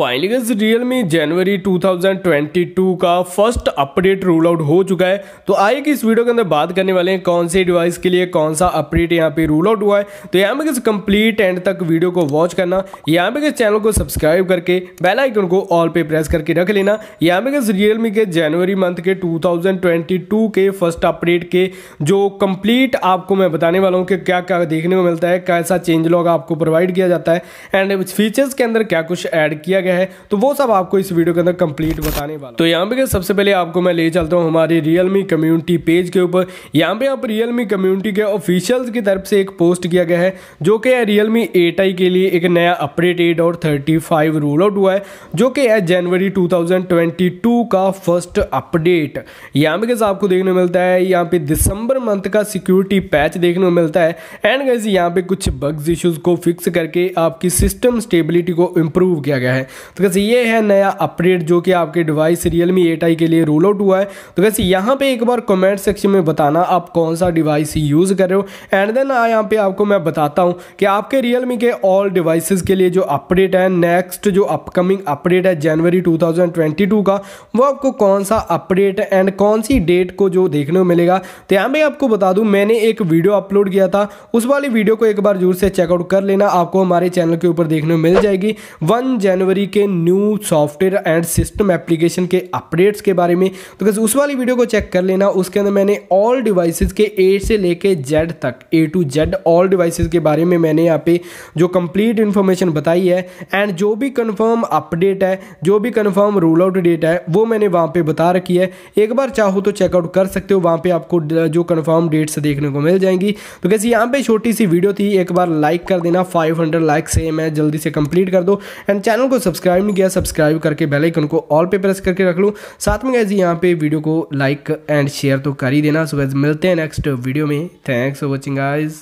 finally गज real me जनवरी 2022 का first update rule out हो चुका है तो आइए कि इस वीडियो के अंदर बात करने वाले हैं कौन से डिवाइस के लिए कौन सा अपडेट यहाँ पे रूल आउट हुआ है तो यहाँ पे किस कंप्लीट एंड तक वीडियो को वॉच करना यहाँ पे किस चैनल को सब्सक्राइब करके बेल आइकन को ऑल पे प्रेस करके रख लेना यहाँ पे किस रियल मी के जनवरी मंथ के टू के फर्स्ट अपडेट के जो कंप्लीट आपको मैं बताने वाला हूँ कि क्या क्या देखने को मिलता है कैसा चेंज लॉग आपको प्रोवाइड किया जाता है एंड फीचर्स के अंदर क्या कुछ ऐड किया गया गया है तो वो सब आपको इस वीडियो के अंदर कंप्लीट बताने वाला तो यहाँ पे सबसे पहले आपको मैं ले चलता हूँ हमारे रियलमी कम्युनिटी पेज के ऊपर यहाँ पे आप रियलमी कम्युनिटी के ऑफिशियल की तरफ से एक पोस्ट किया गया है जो कि है रियलमी एट के लिए एक नया अपडेट एट और थर्टी रोल आउट हुआ है जो कि है जनवरी टू का फर्स्ट अपडेट यहाँ पे कैसे आपको देखने मिलता है यहाँ पे दिसंबर मंथ का सिक्योरिटी पैच देखने को मिलता है एंड गैस यहाँ पे कुछ बग्स इश्यूज को फिक्स करके आपकी सिस्टम स्टेबिलिटी को इम्प्रूव किया गया है तो कैसे ये है नया अपडेट जो कि आपके डिवाइस रियल मी एट के लिए रोल आउट हुआ है तो कैसे यहाँ पे एक बार कमेंट सेक्शन में बताना आप कौन सा डिवाइस यूज़ कर रहे हो एंड देन यहाँ पे आपको मैं बताता हूँ कि आपके रियल के ऑल डिवाइसेस के लिए जो अपडेट है नेक्स्ट जो अपकमिंग अपडेट है जनवरी टू का वो आपको कौन सा अपडेट एंड कौन सी डेट को जो देखने को मिलेगा तो यहाँ पर आपको बता दूँ मैंने एक वीडियो अपलोड किया था उस वाली वीडियो को एक बार जरूर से चेकआउट कर लेना आपको हमारे चैनल के ऊपर देखने को मिल जाएगी वन जनवरी जनवरी के new software and system application के अपडेट्स के बारे में तो कैसे उस वाली वीडियो को चेक कर लेना उसके अंदर मैंने ऑल डिवाइसेस के ए से लेके जेड तक A to Z all devices के बारे में मैंने यहाँ पे जो कंप्लीट इन्फॉर्मेशन बताई है एंड जो भी कन्फर्म अपडेट है जो भी कन्फर्म रूल आउट डेट है वो मैंने वहाँ पर बता रखी है एक बार चाहो तो चेकआउट कर सकते हो वहाँ पर आपको जो कन्फर्म डेट्स देखने को मिल जाएंगी तो कैसे यहाँ पर छोटी सी वीडियो थी एक बार लाइक कर देना 500 लाइक सेम है जल्दी से कंप्लीट कर दो एंड चैनल को सब्सक्राइब नहीं किया सब्सक्राइब करके बेल आइकन को ऑल पे प्रेस करके रख लो साथ में गैज यहाँ पे वीडियो को लाइक एंड शेयर तो कर ही देना सो गैज मिलते हैं नेक्स्ट वीडियो में थैंक्स फॉर वॉचिंग आइज़